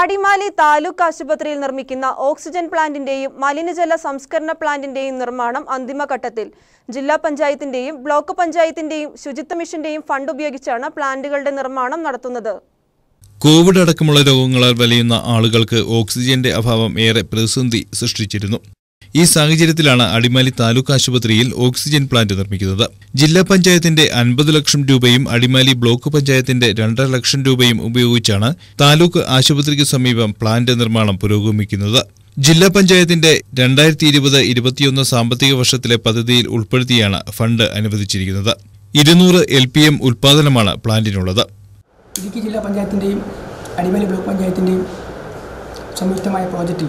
അടിമാലി താലൂക്ക് ആശുപത്രിയിൽ നിർമ്മിക്കുന്ന ഓക്സിജൻ പ്ലാന്റിന്റെയും മലിനജല സംസ്കരണ പ്ലാന്റിന്റെയും നിർമ്മാണം അന്തിമഘട്ടത്തിൽ ജില്ലാ പഞ്ചായത്തിന്റെയും ബ്ലോക്ക് പഞ്ചായത്തിന്റെയും ശുചിത്വ മിഷന്റെയും ഫണ്ട് ഉപയോഗിച്ചാണ് പ്ലാന്റുകളുടെ നിർമ്മാണം നടത്തുന്നത് കോവിഡ് അടക്കമുള്ള രോഗങ്ങളാൽ വലയുന്ന ആളുകൾക്ക് ഓക്സിജന്റെ അഭാവം ഏറെ പ്രതിസന്ധി സൃഷ്ടിച്ചിരുന്നു ഈ സാഹചര്യത്തിലാണ് അടിമാലി താലൂക്ക് ആശുപത്രിയിൽ ഓക്സിജൻ പ്ലാന്റ് നിർമ്മിക്കുന്നത് ജില്ലാ പഞ്ചായത്തിന്റെ അൻപത് ലക്ഷം രൂപയും അടിമാലി ബ്ലോക്ക് പഞ്ചായത്തിന്റെ രണ്ടര ലക്ഷം രൂപയും ഉപയോഗിച്ചാണ് താലൂക്ക് ആശുപത്രിക്ക് സമീപം പ്ലാന്റ് നിർമ്മാണം പുരോഗമിക്കുന്നത് ജില്ലാ പഞ്ചായത്തിന്റെ രണ്ടായിരത്തി ഇരുപത് ഇരുപത്തിയൊന്ന് സാമ്പത്തിക വർഷത്തിലെ പദ്ധതിയിൽ ഉൾപ്പെടുത്തിയാണ് ഫണ്ട് അനുവദിച്ചിരിക്കുന്നത് ഇരുന്നൂറ് എൽ പി എം ഉൽപാദനമാണ് പ്ലാന്റിനുള്ളത് ഇടുക്കി ജില്ലാ പഞ്ചായത്തിന്റെയും അടിമാലി ബ്ലോക്ക് പഞ്ചായത്തിന്റെയും സംയുക്തമായ പ്രോജക്റ്റിൽ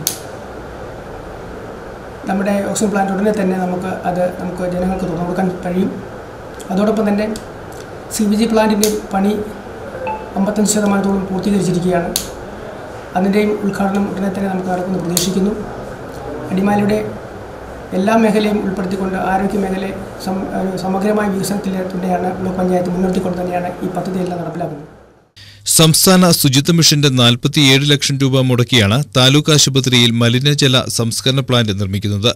നമ്മുടെ ഓക്സിജൻ പ്ലാന്റ് ഉടനെ തന്നെ നമുക്ക് അത് നമുക്ക് ജനങ്ങൾക്ക് തുറന്നു കൊടുക്കാൻ കഴിയും അതോടൊപ്പം തന്നെ സി ബി ജി പ്ലാന്റിൻ്റെ പണി അമ്പത്തഞ്ച് ശതമാനത്തോളം പൂർത്തീകരിച്ചിരിക്കുകയാണ് അതിൻ്റെയും ഉദ്ഘാടനം ഉടനെ തന്നെ നമുക്ക് നടക്കുന്നു പ്രതീക്ഷിക്കുന്നു അടിമാലിയുടെ എല്ലാ മേഖലയും ഉൾപ്പെടുത്തിക്കൊണ്ട് ആരോഗ്യ മേഖലയെ സമഗ്രമായ വികസനത്തിലൂടെയാണ് ബ്ലോക്ക് പഞ്ചായത്ത് മുന്നോട്ടിക്കൊണ്ട് തന്നെയാണ് ഈ പദ്ധതിയെല്ലാം നടപ്പിലാക്കുന്നത് സംസ്ഥാന ശുചിത്വ മിഷന്റെ നാൽപ്പത്തിയേഴ് ലക്ഷം രൂപ മുടക്കിയാണ് താലൂക്ക് ആശുപത്രിയിൽ മലിനജല സംസ്കരണ പ്ലാന്റ് നിർമ്മിക്കുന്നത്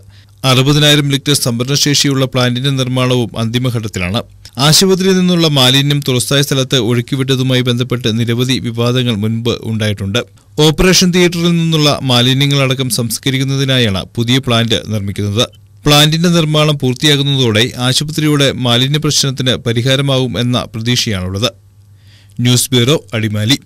അറുപതിനായിരം ലിറ്റർ സംഭരണശേഷിയുള്ള പ്ലാന്റിന്റെ നിർമ്മാണവും അന്തിമഘട്ടത്തിലാണ് ആശുപത്രിയിൽ നിന്നുള്ള മാലിന്യം തുറസ്സായ സ്ഥലത്ത് ഒഴുക്കിവിട്ടതുമായി ബന്ധപ്പെട്ട് നിരവധി വിവാദങ്ങൾ മുൻപ് ഉണ്ടായിട്ടുണ്ട് ഓപ്പറേഷൻ തിയേറ്ററിൽ നിന്നുള്ള മാലിന്യങ്ങളടക്കം സംസ്കരിക്കുന്നതിനായാണ് പുതിയ പ്ലാന്റ് നിർമ്മിക്കുന്നത് പ്ലാന്റിന്റെ നിർമ്മാണം പൂർത്തിയാകുന്നതോടെ ആശുപത്രിയുടെ മാലിന്യ പ്രശ്നത്തിന് പരിഹാരമാവും എന്ന പ്രതീക്ഷയാണുള്ളത് ന്യൂസ് ബ്യൂറോ അടിമാലി